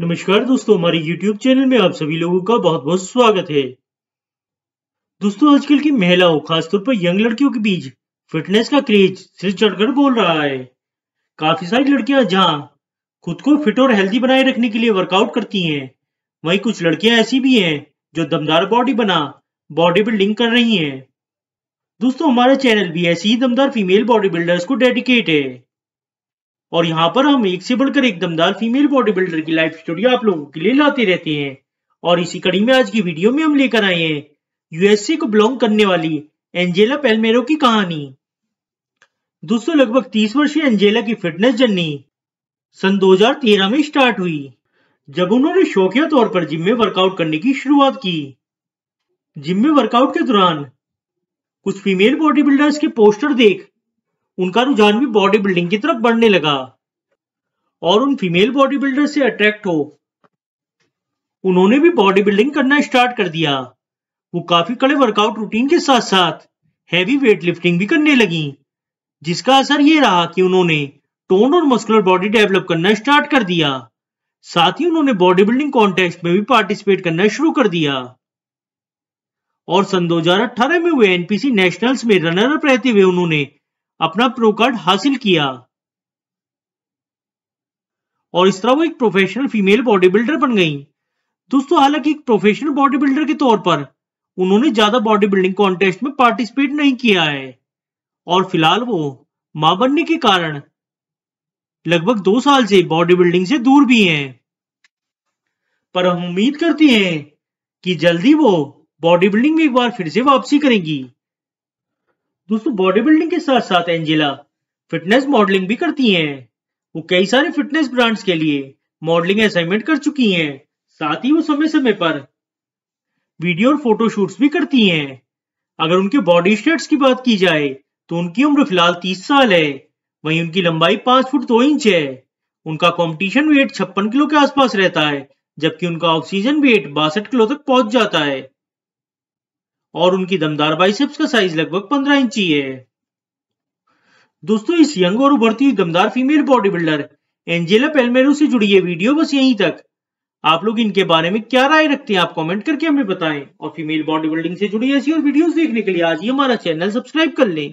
नमस्कार दोस्तों हमारे YouTube चैनल में आप सभी लोगों का बहुत बहुत स्वागत है दोस्तों आजकल की महिलाओं खासतौर पर यंग लड़कियों के बीच फिटनेस का क्रेज सिर चढ़कर बोल रहा है काफी सारी लड़कियां जहां खुद को फिट और हेल्दी बनाए रखने के लिए वर्कआउट करती हैं वहीं कुछ लड़कियां ऐसी भी हैं जो दमदार बॉडी बना बॉडी बिल्डिंग कर रही है दोस्तों हमारा चैनल भी ऐसी ही दमदार फीमेल बॉडी बिल्डर्स को डेडिकेट है और यहाँ पर हम एक से बढ़कर एक दमदार फीमेल बॉडी बिल्डर की लाइफ स्टोरी आप लोगों के लिए लाते रहते हैं और इसी कड़ी में आज की वीडियो में हम लेकर आए हैं यूएसए को बिलोंग करने वाली एंजेला पेलमेरो की कहानी दोस्तों लगभग तीस वर्षीय एंजेला की फिटनेस जर्नी सन 2013 में स्टार्ट हुई जब उन्होंने शौकिया तौर पर जिम में वर्कआउट करने की शुरुआत की जिम में वर्कआउट के दौरान कुछ फीमेल बॉडी बिल्डर्स के पोस्टर देख उनका रुझान भी बॉडी बिल्डिंग की तरफ बढ़ने लगा और उन फीमेल बॉडी बिल्डर से अट्रैक्ट हो उन्होंने भी बॉडी बिल्डिंग करना स्टार्ट कर दिया वो काफी कड़े वर्कआउट रूटीन के साथ साथ हैवी वेट लिफ्टिंग भी करने लगी जिसका असर ये रहा कि उन्होंने टोन और मस्कुलर बॉडी डेवलप करना स्टार्ट कर दिया साथ ही उन्होंने बॉडी बिल्डिंग कॉन्टेस्ट में भी पार्टिसिपेट करना शुरू कर दिया और सन 2018 में हुए एनपीसी नेशनल्स में रनर अप रहते हुए उन्होंने अपना प्रो कार्ड हासिल किया और इस तरह वो एक प्रोफेशनल फीमेल बॉडी बिल्डर बन गई दोस्तों हालांकि एक प्रोफेशनल बॉडी बिल्डर के तौर पर उन्होंने ज्यादा बॉडी बिल्डिंग कॉन्टेस्ट में पार्टिसिपेट नहीं किया है और फिलहाल वो मां बनने के कारण लगभग दो साल से बॉडी बिल्डिंग से दूर भी हैं पर हम उम्मीद करते हैं कि जल्दी वो बॉडी बिल्डिंग में एक बार फिर से वापसी करेंगी दोस्तों बॉडी बिल्डिंग के साथ साथ एंजेला फिटनेस मॉडलिंग भी करती हैं वो कई सारे फिटनेस ब्रांड्स के लिए मॉडलिंग असाइनमेंट कर चुकी हैं साथ ही वो समय समय पर वीडियो और फोटो भी करती हैं अगर उनके बॉडी स्टेट्स की बात की जाए तो उनकी उम्र फिलहाल 30 साल है वहीं उनकी लंबाई 5 फुट 2 इंच है उनका कॉम्पिटिशन वेट छप्पन किलो के आसपास रहता है जबकि उनका ऑक्सीजन वेट बासठ किलो तक पहुंच जाता है और उनकी दमदार बाइसेप्स का साइज लगभग 15 इंची है दोस्तों इस यंग और उभरती हुई दमदार female body builder Angela Palmero से जुड़ी ये वीडियो बस यहीं तक आप लोग इनके बारे में क्या राय रखते हैं आप कमेंट करके हमें बताएं और फीमेल बॉडी बिल्डिंग से जुड़ी ऐसी और वीडियोस देखने के लिए आज ही हमारा चैनल सब्सक्राइब कर लें